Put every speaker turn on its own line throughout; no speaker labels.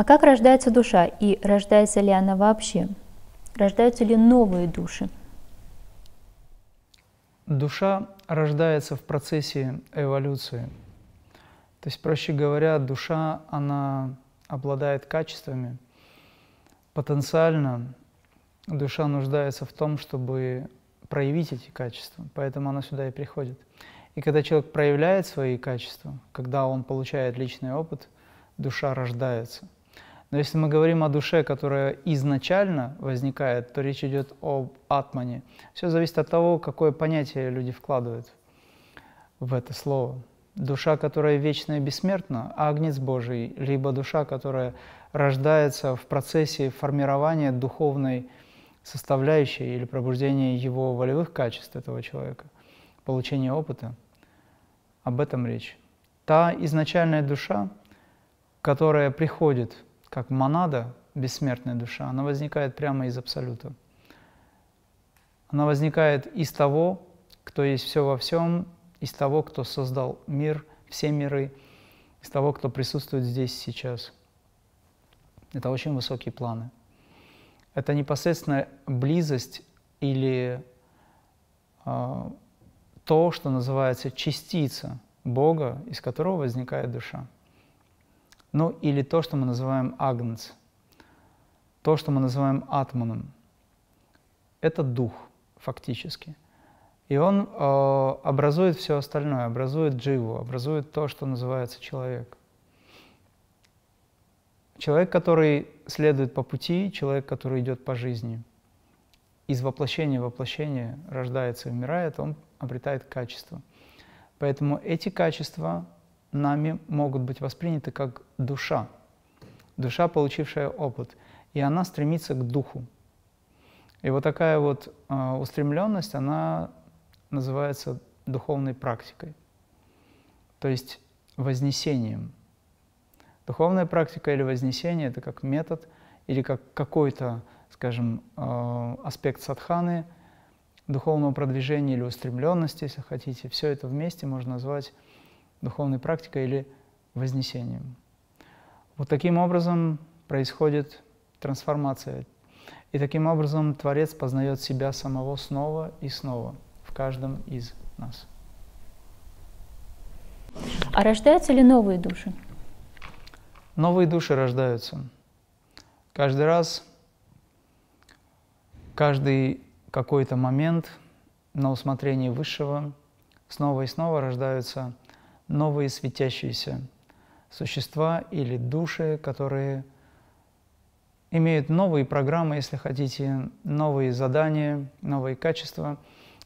А как рождается душа и рождается ли она вообще? Рождаются ли новые души?
Душа рождается в процессе эволюции. То есть, проще говоря, душа, она обладает качествами. Потенциально душа нуждается в том, чтобы проявить эти качества, поэтому она сюда и приходит. И когда человек проявляет свои качества, когда он получает личный опыт, душа рождается – но если мы говорим о душе, которая изначально возникает, то речь идет об атмане. Все зависит от того, какое понятие люди вкладывают в это слово. Душа, которая вечна и бессмертна, агнец Божий, либо душа, которая рождается в процессе формирования духовной составляющей или пробуждения его волевых качеств этого человека, получения опыта. Об этом речь. Та изначальная душа, которая приходит – как монада, бессмертная душа, она возникает прямо из Абсолюта. Она возникает из того, кто есть все во всем, из того, кто создал мир, все миры, из того, кто присутствует здесь сейчас. Это очень высокие планы. Это непосредственно близость или э, то, что называется частица Бога, из которого возникает душа ну или то, что мы называем агнц, то, что мы называем атманом. Это дух фактически. И он э, образует все остальное, образует дживу, образует то, что называется человек. Человек, который следует по пути, человек, который идет по жизни, из воплощения в воплощение рождается и умирает, он обретает качество. Поэтому эти качества нами могут быть восприняты как душа, душа, получившая опыт, и она стремится к духу. И вот такая вот э, устремленность, она называется духовной практикой, то есть вознесением. Духовная практика или вознесение – это как метод или как какой-то, скажем, э, аспект садханы, духовного продвижения или устремленности, если хотите. Все это вместе можно назвать духовной практикой или вознесением. Вот таким образом происходит трансформация. И таким образом Творец познает себя самого снова и снова в каждом из нас.
А рождаются ли новые души?
Новые души рождаются. Каждый раз, каждый какой-то момент на усмотрение Высшего снова и снова рождаются новые светящиеся существа или души, которые имеют новые программы, если хотите, новые задания, новые качества.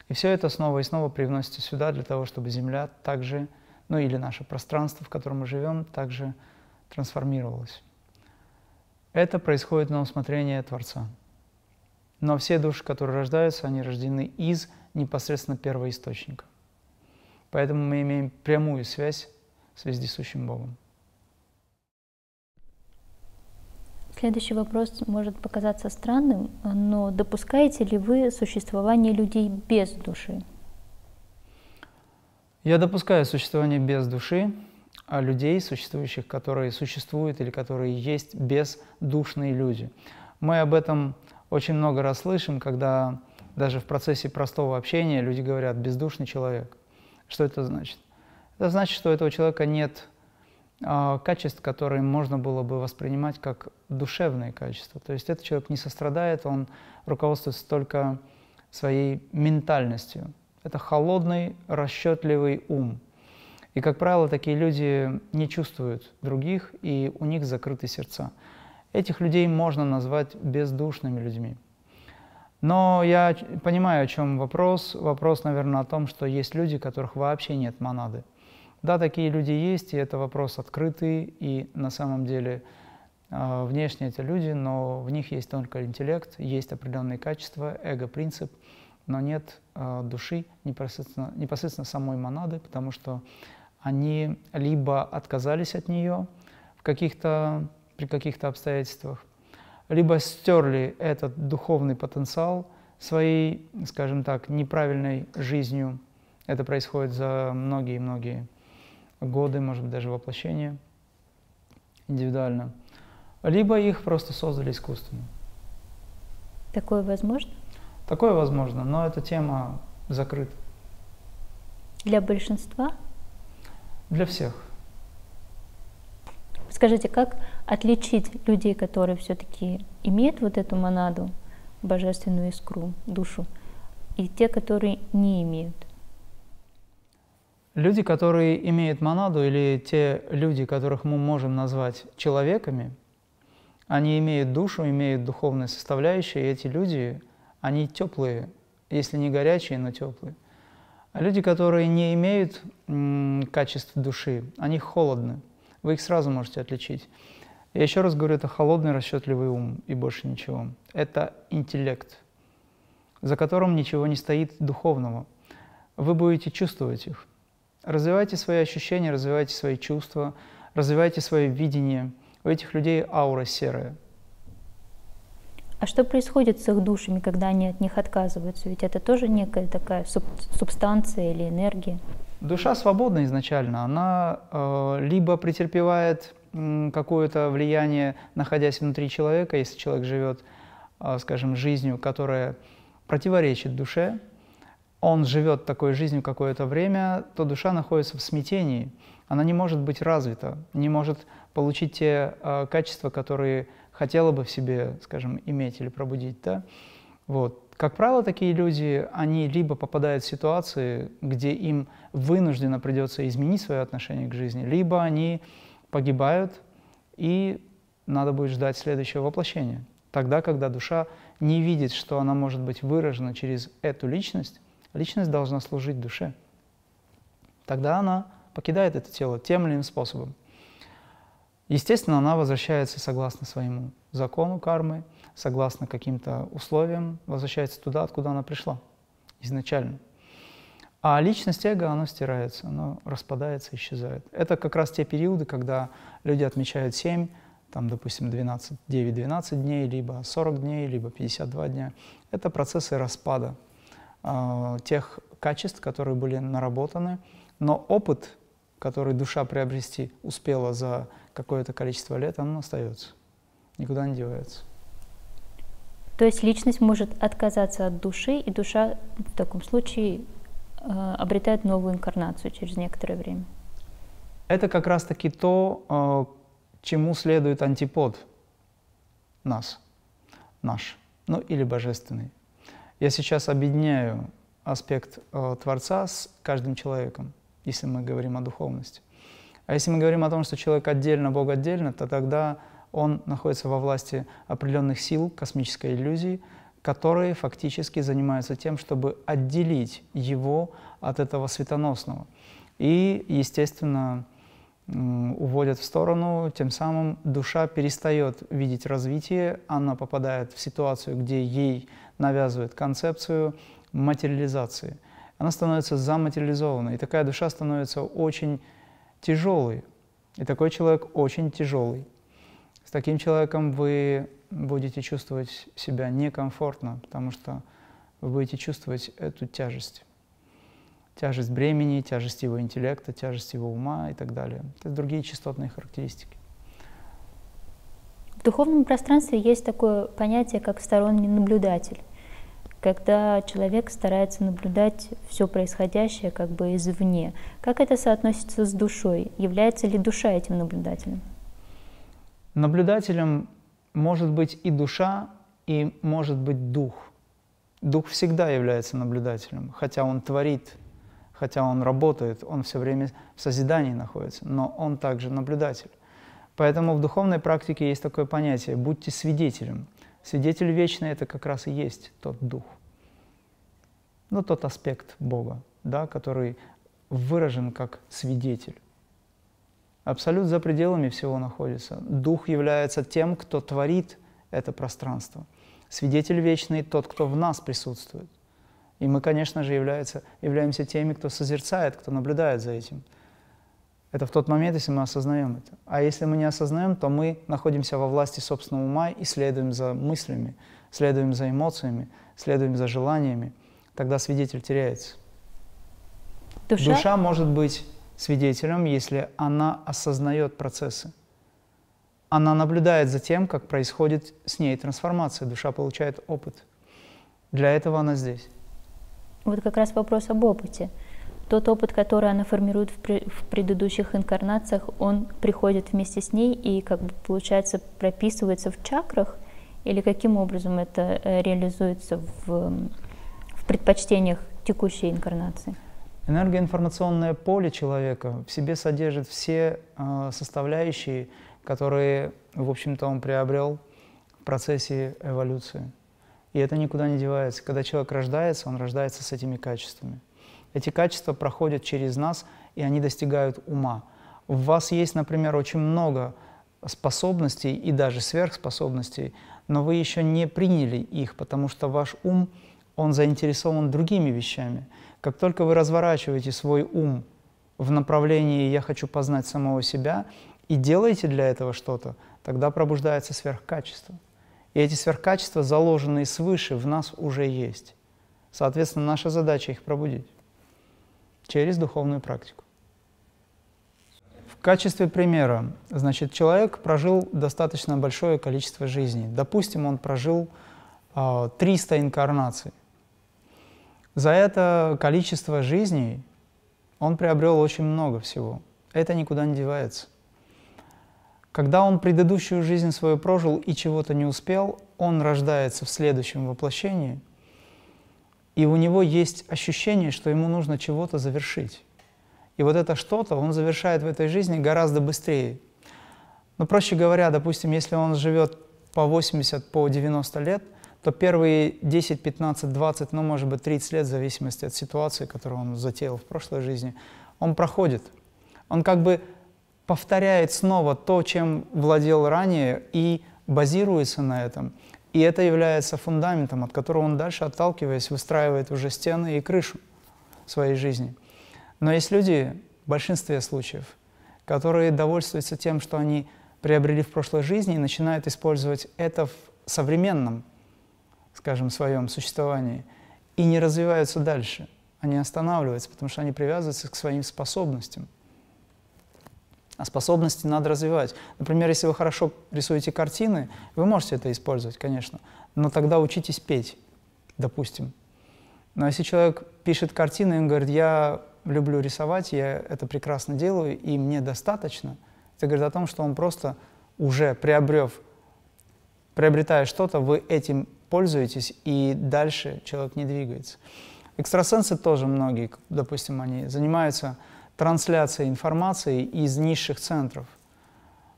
И все это снова и снова привносится сюда для того, чтобы Земля также, ну или наше пространство, в котором мы живем, также трансформировалось. Это происходит на усмотрение Творца. Но все души, которые рождаются, они рождены из непосредственно первоисточника. Поэтому мы имеем прямую связь с вездесущим Богом.
Следующий вопрос может показаться странным, но допускаете ли вы существование людей без души?
Я допускаю существование без души, а людей, существующих, которые существуют или которые есть бездушные люди. Мы об этом очень много раз слышим, когда даже в процессе простого общения люди говорят «бездушный человек». Что это значит? Это значит, что у этого человека нет э, качеств, которые можно было бы воспринимать как душевные качества. То есть этот человек не сострадает, он руководствуется только своей ментальностью. Это холодный, расчетливый ум. И, как правило, такие люди не чувствуют других, и у них закрыты сердца. Этих людей можно назвать бездушными людьми. Но я понимаю, о чем вопрос. Вопрос, наверное, о том, что есть люди, которых вообще нет монады. Да, такие люди есть, и это вопрос открытый, и на самом деле э, внешне это люди, но в них есть только интеллект, есть определенные качества, эго-принцип, но нет э, души непосредственно, непосредственно самой монады, потому что они либо отказались от нее в каких-то, при каких-то обстоятельствах, либо стерли этот духовный потенциал своей, скажем так, неправильной жизнью. Это происходит за многие-многие годы, может быть, даже воплощение индивидуально. Либо их просто создали искусственно.
Такое возможно?
Такое возможно, но эта тема закрыта.
Для большинства? Для всех. Скажите, как отличить людей, которые все-таки имеют вот эту монаду, божественную искру, душу, и те, которые не
имеют. Люди, которые имеют монаду, или те люди, которых мы можем назвать человеками, они имеют душу, имеют духовные составляющие, и эти люди, они теплые, если не горячие, но теплые. А люди, которые не имеют м- качеств души, они холодны. Вы их сразу можете отличить. Я еще раз говорю, это холодный расчетливый ум и больше ничего. Это интеллект, за которым ничего не стоит духовного. Вы будете чувствовать их. Развивайте свои ощущения, развивайте свои чувства, развивайте свое видение. У этих людей аура серая.
А что происходит с их душами, когда они от них отказываются? Ведь это тоже некая такая суб субстанция или энергия.
Душа свободна изначально. Она э, либо претерпевает какое-то влияние, находясь внутри человека, если человек живет, а, скажем, жизнью, которая противоречит душе, он живет такой жизнью какое-то время, то душа находится в смятении, она не может быть развита, не может получить те а, качества, которые хотела бы в себе, скажем, иметь или пробудить. Да? Вот. Как правило, такие люди, они либо попадают в ситуации, где им вынужденно придется изменить свое отношение к жизни, либо они погибают, и надо будет ждать следующего воплощения. Тогда, когда душа не видит, что она может быть выражена через эту личность, личность должна служить душе. Тогда она покидает это тело тем или иным способом. Естественно, она возвращается согласно своему закону кармы, согласно каким-то условиям, возвращается туда, откуда она пришла изначально – а личность эго, оно стирается, оно распадается, исчезает. Это как раз те периоды, когда люди отмечают 7, там, допустим, 12, 9-12 дней, либо 40 дней, либо 52 дня. Это процессы распада э, тех качеств, которые были наработаны, но опыт, который душа приобрести успела за какое-то количество лет, он остается, никуда не девается.
То есть личность может отказаться от души, и душа в таком случае Э, обретает новую инкарнацию через некоторое время.
Это как раз-таки то, э, чему следует антипод нас, наш, ну или божественный. Я сейчас объединяю аспект э, Творца с каждым человеком, если мы говорим о духовности. А если мы говорим о том, что человек отдельно, Бог отдельно, то тогда он находится во власти определенных сил, космической иллюзии – которые фактически занимаются тем, чтобы отделить его от этого светоносного. И, естественно, уводят в сторону, тем самым душа перестает видеть развитие, она попадает в ситуацию, где ей навязывают концепцию материализации. Она становится заматериализованной, и такая душа становится очень тяжелой, и такой человек очень тяжелый таким человеком вы будете чувствовать себя некомфортно, потому что вы будете чувствовать эту тяжесть. Тяжесть бремени, тяжесть его интеллекта, тяжесть его ума и так далее. Это другие частотные характеристики.
В духовном пространстве есть такое понятие, как сторонний наблюдатель когда человек старается наблюдать все происходящее как бы извне. Как это соотносится с душой? Является ли душа этим наблюдателем?
Наблюдателем может быть и душа, и может быть дух. Дух всегда является наблюдателем, хотя он творит, хотя он работает, он все время в созидании находится, но он также наблюдатель. Поэтому в духовной практике есть такое понятие «будьте свидетелем». Свидетель вечный – это как раз и есть тот дух, ну, тот аспект Бога, да, который выражен как свидетель. Абсолют за пределами всего находится. Дух является тем, кто творит это пространство. Свидетель вечный – тот, кто в нас присутствует. И мы, конечно же, является, являемся теми, кто созерцает, кто наблюдает за этим. Это в тот момент, если мы осознаем это. А если мы не осознаем, то мы находимся во власти собственного ума и следуем за мыслями, следуем за эмоциями, следуем за желаниями. Тогда свидетель теряется. Душа, Душа может быть свидетелем, если она осознает процессы. Она наблюдает за тем, как происходит с ней трансформация, душа получает опыт. Для этого она здесь.
Вот как раз вопрос об опыте. Тот опыт, который она формирует в, при, в предыдущих инкарнациях, он приходит вместе с ней и, как бы, получается, прописывается в чакрах, или каким образом это э, реализуется в, в предпочтениях текущей инкарнации?
Энергоинформационное поле человека в себе содержит все э, составляющие, которые, в общем-то, он приобрел в процессе эволюции. И это никуда не девается. Когда человек рождается, он рождается с этими качествами. Эти качества проходят через нас, и они достигают ума. У вас есть, например, очень много способностей и даже сверхспособностей, но вы еще не приняли их, потому что ваш ум, он заинтересован другими вещами – как только вы разворачиваете свой ум в направлении «я хочу познать самого себя» и делаете для этого что-то, тогда пробуждается сверхкачество. И эти сверхкачества, заложенные свыше, в нас уже есть. Соответственно, наша задача их пробудить через духовную практику. В качестве примера, значит, человек прожил достаточно большое количество жизней. Допустим, он прожил э, а, 300 инкарнаций. За это количество жизней он приобрел очень много всего. Это никуда не девается. Когда он предыдущую жизнь свою прожил и чего-то не успел, он рождается в следующем воплощении, и у него есть ощущение, что ему нужно чего-то завершить. И вот это что-то он завершает в этой жизни гораздо быстрее. Но ну, проще говоря, допустим, если он живет по 80, по 90 лет – то первые 10, 15, 20, ну, может быть, 30 лет, в зависимости от ситуации, которую он затеял в прошлой жизни, он проходит. Он как бы повторяет снова то, чем владел ранее, и базируется на этом. И это является фундаментом, от которого он дальше, отталкиваясь, выстраивает уже стены и крышу своей жизни. Но есть люди, в большинстве случаев, которые довольствуются тем, что они приобрели в прошлой жизни и начинают использовать это в современном скажем, своем существовании, и не развиваются дальше. Они останавливаются, потому что они привязываются к своим способностям. А способности надо развивать. Например, если вы хорошо рисуете картины, вы можете это использовать, конечно, но тогда учитесь петь, допустим. Но если человек пишет картины, он говорит, я люблю рисовать, я это прекрасно делаю, и мне достаточно, это говорит о том, что он просто уже приобрев, приобретая что-то, вы этим пользуетесь, и дальше человек не двигается. Экстрасенсы тоже многие, допустим, они занимаются трансляцией информации из низших центров,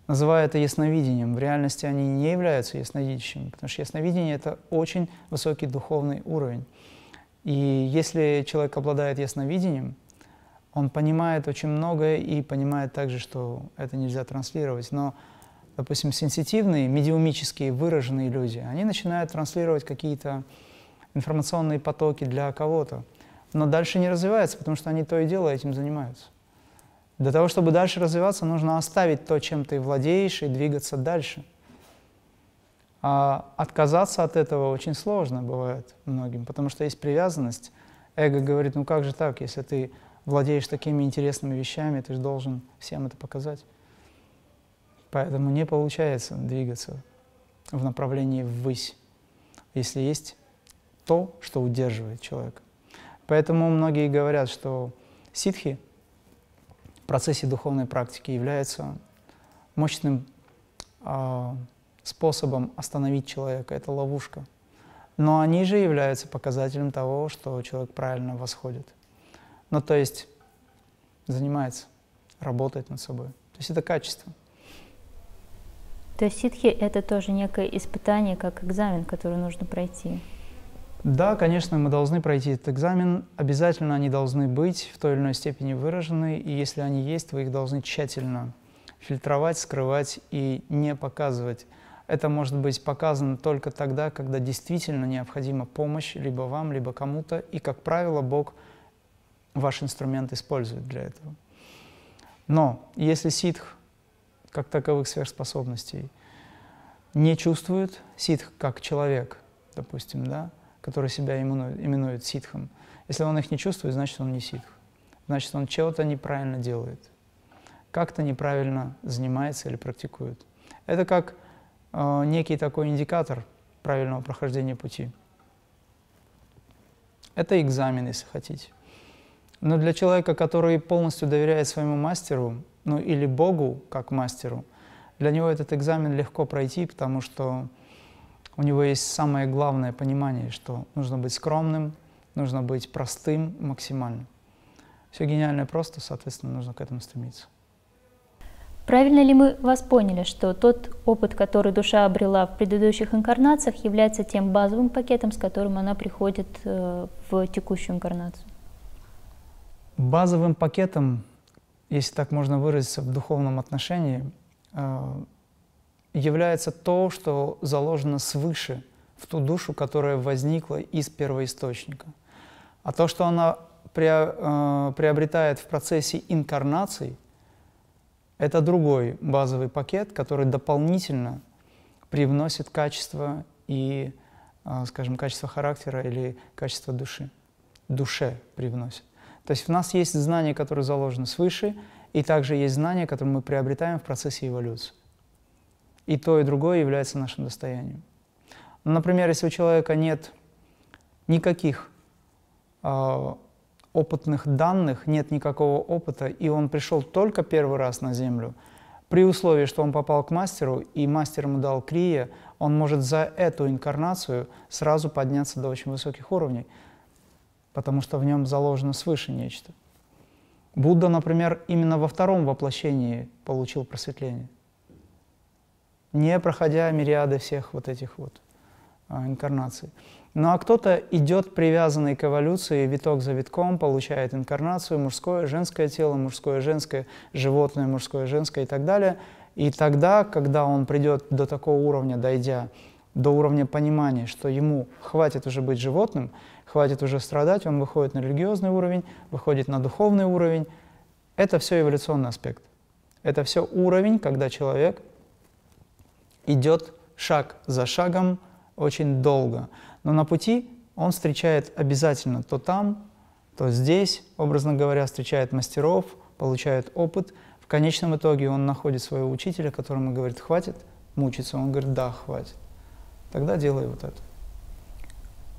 называя это ясновидением. В реальности они не являются ясновидящими, потому что ясновидение — это очень высокий духовный уровень. И если человек обладает ясновидением, он понимает очень многое и понимает также, что это нельзя транслировать. Но допустим, сенситивные, медиумические, выраженные люди, они начинают транслировать какие-то информационные потоки для кого-то, но дальше не развивается, потому что они то и дело этим занимаются. Для того, чтобы дальше развиваться, нужно оставить то, чем ты владеешь, и двигаться дальше. А отказаться от этого очень сложно бывает многим, потому что есть привязанность. Эго говорит, ну как же так, если ты владеешь такими интересными вещами, ты же должен всем это показать. Поэтому не получается двигаться в направлении ввысь, если есть то, что удерживает человека. Поэтому многие говорят, что ситхи в процессе духовной практики являются мощным э, способом остановить человека. Это ловушка. Но они же являются показателем того, что человек правильно восходит. Ну, то есть занимается, работает над собой. То есть это качество.
То есть ситхи это тоже некое испытание, как экзамен, который нужно пройти.
Да, конечно, мы должны пройти этот экзамен. Обязательно они должны быть в той или иной степени выражены, и если они есть, вы их должны тщательно фильтровать, скрывать и не показывать. Это может быть показано только тогда, когда действительно необходима помощь либо вам, либо кому-то, и, как правило, Бог ваш инструмент использует для этого. Но если ситх как таковых сверхспособностей, не чувствует ситх как человек, допустим, да, который себя именует, именует ситхом. Если он их не чувствует, значит, он не ситх. Значит, он чего-то неправильно делает, как-то неправильно занимается или практикует. Это как э, некий такой индикатор правильного прохождения пути. Это экзамен, если хотите. Но для человека, который полностью доверяет своему мастеру, ну или Богу, как мастеру, для него этот экзамен легко пройти, потому что у него есть самое главное понимание, что нужно быть скромным, нужно быть простым максимально. Все гениальное просто, соответственно, нужно к этому стремиться.
Правильно ли мы вас поняли, что тот опыт, который душа обрела в предыдущих инкарнациях, является тем базовым пакетом, с которым она приходит э, в текущую инкарнацию?
Базовым пакетом если так можно выразиться, в духовном отношении, а, является то, что заложено свыше в ту душу, которая возникла из первоисточника. А то, что она а, приобретает в процессе инкарнации, это другой базовый пакет, который дополнительно привносит качество и, а, скажем, качество характера или качество души. Душе привносит. То есть в нас есть знания, которые заложены свыше, и также есть знания, которые мы приобретаем в процессе эволюции. И то, и другое является нашим достоянием. Например, если у человека нет никаких э, опытных данных, нет никакого опыта, и он пришел только первый раз на Землю, при условии, что он попал к мастеру, и мастер ему дал крия, он может за эту инкарнацию сразу подняться до очень высоких уровней потому что в нем заложено свыше нечто. Будда, например, именно во втором воплощении получил просветление, не проходя мириады всех вот этих вот а, инкарнаций. Ну а кто-то идет привязанный к эволюции, виток за витком, получает инкарнацию, мужское, женское тело, мужское, женское, животное, мужское, женское и так далее. И тогда, когда он придет до такого уровня, дойдя до уровня понимания, что ему хватит уже быть животным, хватит уже страдать, он выходит на религиозный уровень, выходит на духовный уровень. Это все эволюционный аспект. Это все уровень, когда человек идет шаг за шагом очень долго. Но на пути он встречает обязательно то там, то здесь, образно говоря, встречает мастеров, получает опыт. В конечном итоге он находит своего учителя, которому говорит, хватит мучиться. Он говорит, да, хватит. Тогда делай вот это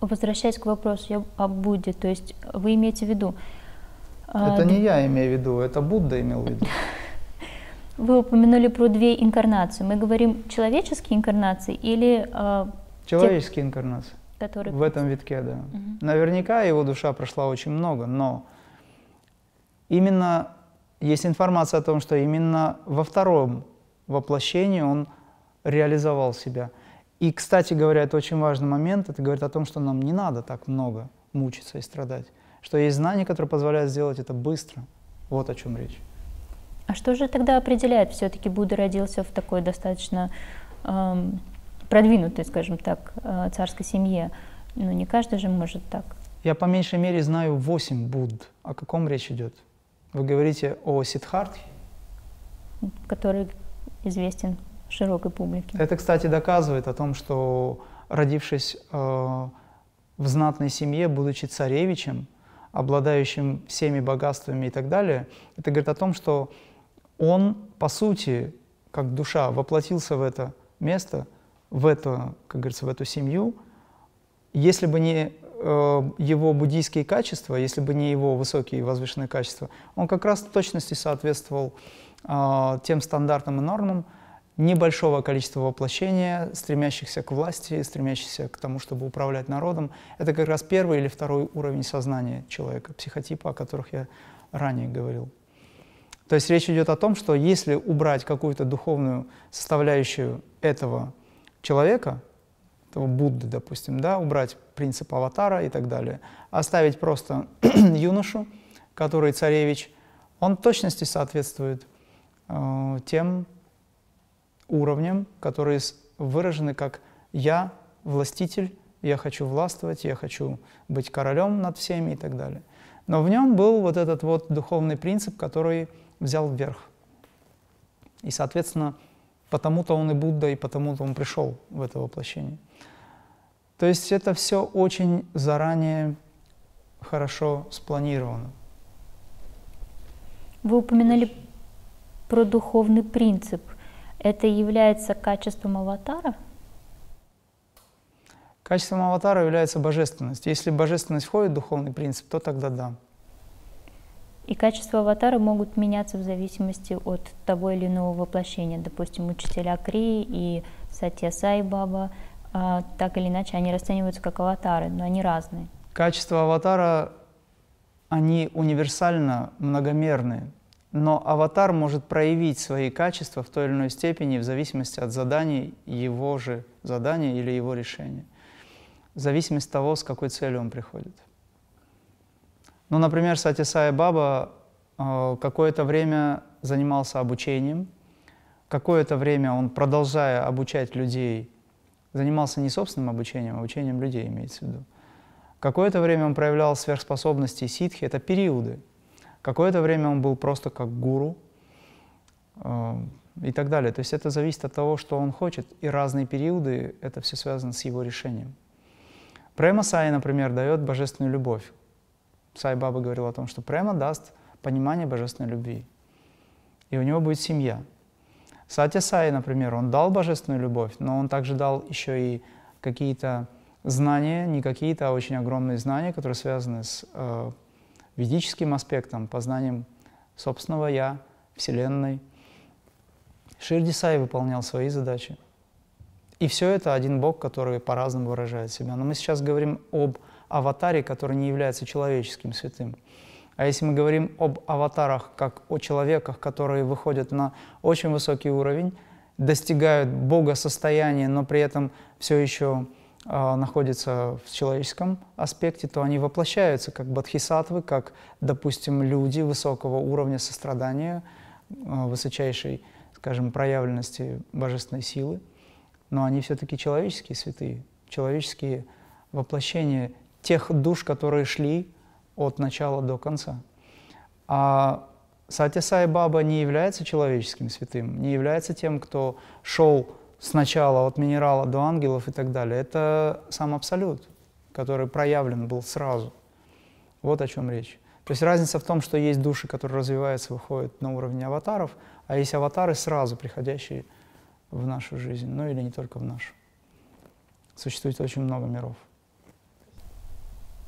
возвращаясь к вопросу о а Будде, то есть вы имеете в виду... А, это а, не я
имею в виду, это Будда имел в виду.
Вы упомянули про две инкарнации. Мы говорим человеческие инкарнации или... А,
человеческие те, инкарнации. Которые... В этом витке, да. Угу. Наверняка его душа прошла очень много, но именно есть информация о том, что именно во втором воплощении он реализовал себя – и, кстати говоря, это очень важный момент, это говорит о том, что нам не надо так много мучиться и страдать, что есть знания, которые позволяют сделать это быстро. Вот о чем речь.
А что же тогда определяет? Все-таки Будда родился в такой достаточно эм, продвинутой, скажем так, э, царской семье. Но ну, не каждый же может так.
Я по меньшей мере знаю восемь Будд. О каком речь идет? Вы говорите о Сидхартхе?
Который известен широкой публики. Это,
кстати, доказывает о том, что родившись э, в знатной семье, будучи царевичем, обладающим всеми богатствами и так далее, это говорит о том, что он, по сути, как душа, воплотился в это место, в эту, как говорится, в эту семью. Если бы не э, его буддийские качества, если бы не его высокие и возвышенные качества, он как раз в точности соответствовал э, тем стандартам и нормам, небольшого количества воплощения, стремящихся к власти, стремящихся к тому, чтобы управлять народом. Это как раз первый или второй уровень сознания человека, психотипа, о которых я ранее говорил. То есть речь идет о том, что если убрать какую-то духовную составляющую этого человека, этого Будды, допустим, да, убрать принцип аватара и так далее, оставить просто юношу, который царевич, он точности соответствует э, тем уровнем, которые выражены как «я властитель», «я хочу властвовать», «я хочу быть королем над всеми» и так далее. Но в нем был вот этот вот духовный принцип, который взял вверх. И, соответственно, потому-то он и Будда, и потому-то он пришел в это воплощение. То есть это все очень заранее хорошо спланировано.
Вы упоминали про духовный принцип – это является качеством аватара?
Качеством аватара является божественность. Если божественность входит в духовный принцип, то тогда да.
И качества аватара могут меняться в зависимости от того или иного воплощения. Допустим, учителя Кри и Сатья Сай Баба, а, так или иначе, они расцениваются как аватары, но они разные.
Качества аватара, они универсально многомерные но аватар может проявить свои качества в той или иной степени в зависимости от заданий его же задания или его решения, в зависимости от того, с какой целью он приходит. Ну, например, Сати Сай Баба э, какое-то время занимался обучением, какое-то время он, продолжая обучать людей, занимался не собственным обучением, а обучением людей, имеется в виду. Какое-то время он проявлял сверхспособности ситхи, это периоды – Какое-то время он был просто как гуру э, и так далее. То есть это зависит от того, что он хочет, и разные периоды, это все связано с его решением. Према Сай, например, дает божественную любовь. Сай Баба говорил о том, что према даст понимание божественной любви. И у него будет семья. Сатя Сай, например, он дал божественную любовь, но он также дал еще и какие-то знания, не какие-то, а очень огромные знания, которые связаны с э, ведическим аспектом, познанием собственного «я», Вселенной. Ширдисай выполнял свои задачи. И все это один Бог, который по-разному выражает себя. Но мы сейчас говорим об аватаре, который не является человеческим святым. А если мы говорим об аватарах, как о человеках, которые выходят на очень высокий уровень, достигают Бога состояния, но при этом все еще а, находятся в человеческом аспекте, то они воплощаются как бодхисаттвы, как, допустим, люди высокого уровня сострадания, а, высочайшей, скажем, проявленности божественной силы. Но они все-таки человеческие святые, человеческие воплощения тех душ, которые шли от начала до конца. А Сатя Сай Баба не является человеческим святым, не является тем, кто шел сначала от минерала до ангелов и так далее, это сам абсолют, который проявлен был сразу. Вот о чем речь. То есть разница в том, что есть души, которые развиваются, выходят на уровень аватаров, а есть аватары, сразу приходящие в нашу жизнь, ну или не только в нашу. Существует очень много миров.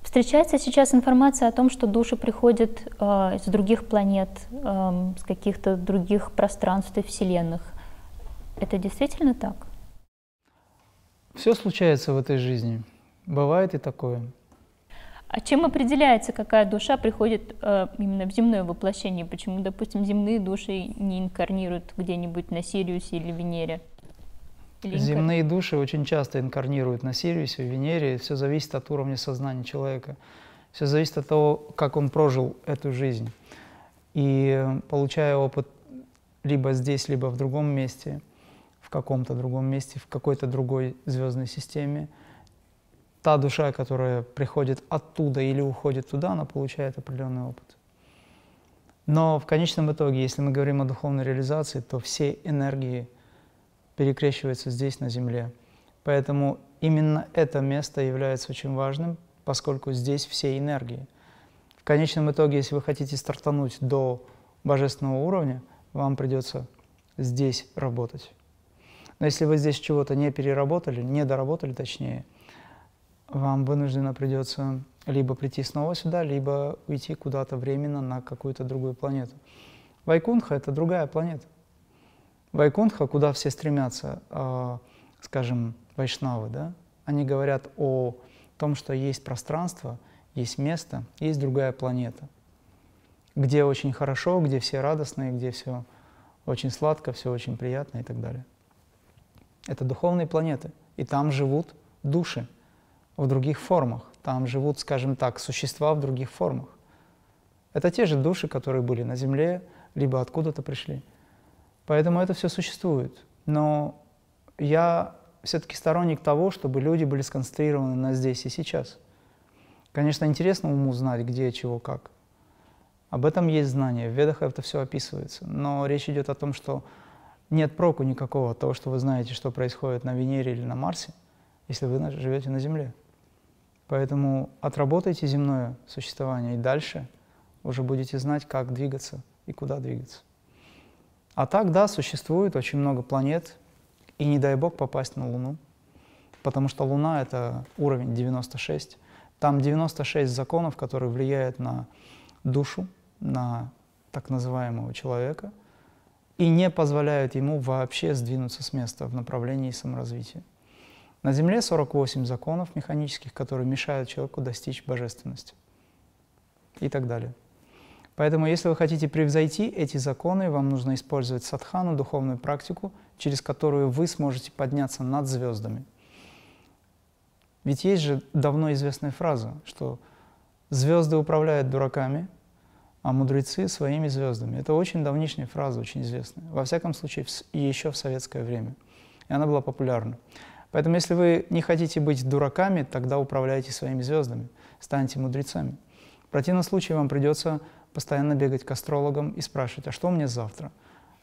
Встречается сейчас информация о том, что души приходят э, с других планет, э, с каких-то других пространств и вселенных. Это действительно так?
Все случается в этой жизни. Бывает и такое.
А чем определяется, какая душа приходит э, именно в земное воплощение? Почему, допустим, земные души не инкарнируют где-нибудь на Сириусе или Венере? Или земные
души очень часто инкарнируют на Сириусе, Венере. Все зависит от уровня сознания человека. Все зависит от того, как он прожил эту жизнь. И э, получая опыт либо здесь, либо в другом месте, в каком-то другом месте, в какой-то другой звездной системе. Та душа, которая приходит оттуда или уходит туда, она получает определенный опыт. Но в конечном итоге, если мы говорим о духовной реализации, то все энергии перекрещиваются здесь, на Земле. Поэтому именно это место является очень важным, поскольку здесь все энергии. В конечном итоге, если вы хотите стартануть до божественного уровня, вам придется здесь работать. Но если вы здесь чего-то не переработали, не доработали точнее, вам вынужденно придется либо прийти снова сюда, либо уйти куда-то временно на какую-то другую планету. Вайкунха — это другая планета. Вайкунха, куда все стремятся, э, скажем, вайшнавы, да? Они говорят о том, что есть пространство, есть место, есть другая планета, где очень хорошо, где все радостные, где все очень сладко, все очень приятно и так далее. Это духовные планеты. И там живут души в других формах. Там живут, скажем так, существа в других формах. Это те же души, которые были на Земле, либо откуда-то пришли. Поэтому это все существует. Но я все-таки сторонник того, чтобы люди были сконцентрированы на здесь и сейчас. Конечно, интересно уму знать, где, чего, как. Об этом есть знание, в ведах это все описывается. Но речь идет о том, что нет проку никакого от того, что вы знаете, что происходит на Венере или на Марсе, если вы живете на Земле. Поэтому отработайте земное существование, и дальше уже будете знать, как двигаться и куда двигаться. А так, да, существует очень много планет, и не дай бог попасть на Луну, потому что Луна — это уровень 96. Там 96 законов, которые влияют на душу, на так называемого человека — и не позволяют ему вообще сдвинуться с места в направлении саморазвития. На Земле 48 законов механических, которые мешают человеку достичь божественности и так далее. Поэтому, если вы хотите превзойти эти законы, вам нужно использовать садхану, духовную практику, через которую вы сможете подняться над звездами. Ведь есть же давно известная фраза, что звезды управляют дураками – а мудрецы своими звездами. Это очень давнишняя фраза, очень известная. Во всяком случае, в, еще в советское время. И она была популярна. Поэтому, если вы не хотите быть дураками, тогда управляйте своими звездами, станьте мудрецами. В противном случае вам придется постоянно бегать к астрологам и спрашивать, а что у меня завтра,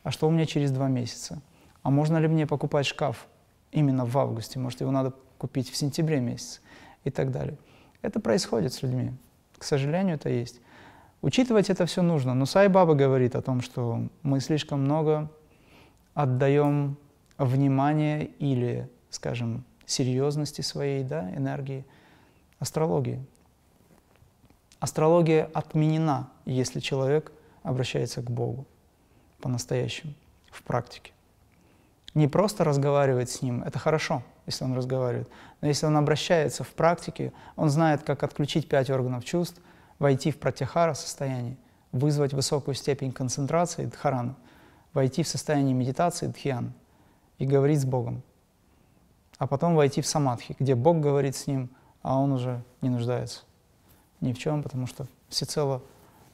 а что у меня через два месяца, а можно ли мне покупать шкаф именно в августе, может, его надо купить в сентябре месяц? и так далее. Это происходит с людьми. К сожалению, это есть. Учитывать это все нужно, но Сай Баба говорит о том, что мы слишком много отдаем внимания или, скажем, серьезности своей да, энергии астрологии. Астрология отменена, если человек обращается к Богу по-настоящему, в практике. Не просто разговаривать с Ним, это хорошо, если он разговаривает, но если он обращается в практике, он знает, как отключить пять органов чувств – войти в пратихара состояние, вызвать высокую степень концентрации дхарана, войти в состояние медитации дхьян и говорить с Богом. А потом войти в самадхи, где Бог говорит с ним, а он уже не нуждается ни в чем, потому что всецело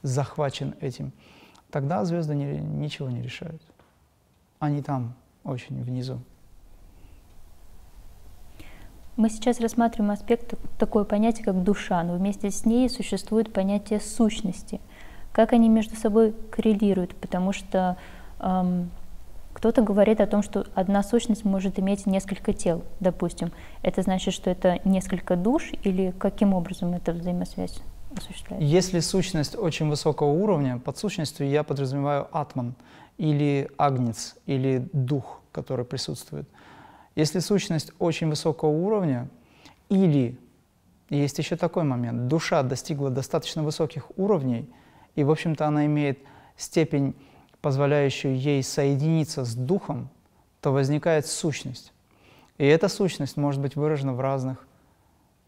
захвачен этим. Тогда звезды не, ничего не решают. Они там, очень внизу.
Мы сейчас рассматриваем аспект такое понятие, как душа, но вместе с ней существует понятие сущности. Как они между собой коррелируют, потому что эм, кто-то говорит о том, что одна сущность может иметь несколько тел, допустим. Это значит, что это несколько душ или каким образом эта взаимосвязь осуществляется?
Если сущность очень высокого уровня, под сущностью я подразумеваю атман или агнец или дух, который присутствует. Если сущность очень высокого уровня, или, есть еще такой момент, душа достигла достаточно высоких уровней, и, в общем-то, она имеет степень, позволяющую ей соединиться с духом, то возникает сущность. И эта сущность может быть выражена в разных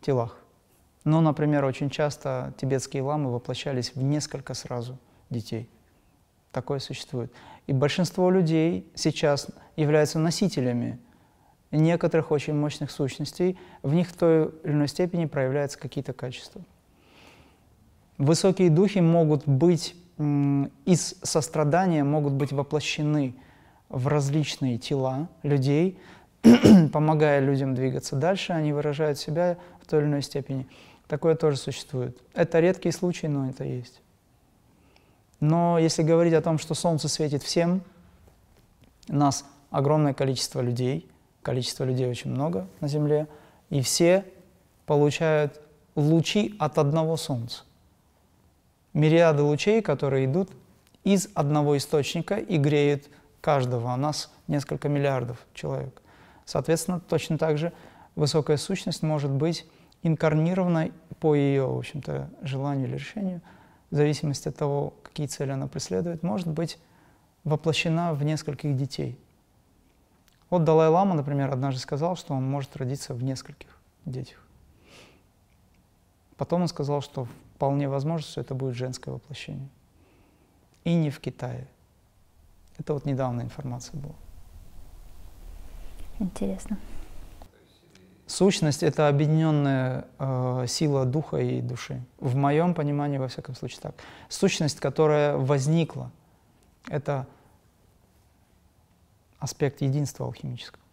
телах. Ну, например, очень часто тибетские ламы воплощались в несколько сразу детей. Такое существует. И большинство людей сейчас являются носителями некоторых очень мощных сущностей, в них в той или иной степени проявляются какие-то качества. Высокие духи могут быть из сострадания, могут быть воплощены в различные тела людей, помогая людям двигаться дальше, они выражают себя в той или иной степени. Такое тоже существует. Это редкий случай, но это есть. Но если говорить о том, что Солнце светит всем, нас огромное количество людей – Количество людей очень много на Земле, и все получают лучи от одного Солнца. Мириады лучей, которые идут из одного источника и греют каждого, а нас несколько миллиардов человек. Соответственно, точно так же высокая сущность может быть инкарнирована по ее, в общем-то, желанию или решению, в зависимости от того, какие цели она преследует, может быть воплощена в нескольких детей – вот Далай-Лама, например, однажды сказал, что он может родиться в нескольких детях. Потом он сказал, что вполне возможно, что это будет женское воплощение. И не в Китае. Это вот недавно информация была. Интересно. Сущность — это объединенная э, сила духа и души. В моем понимании, во всяком случае, так. Сущность, которая возникла, это аспект единства алхимического.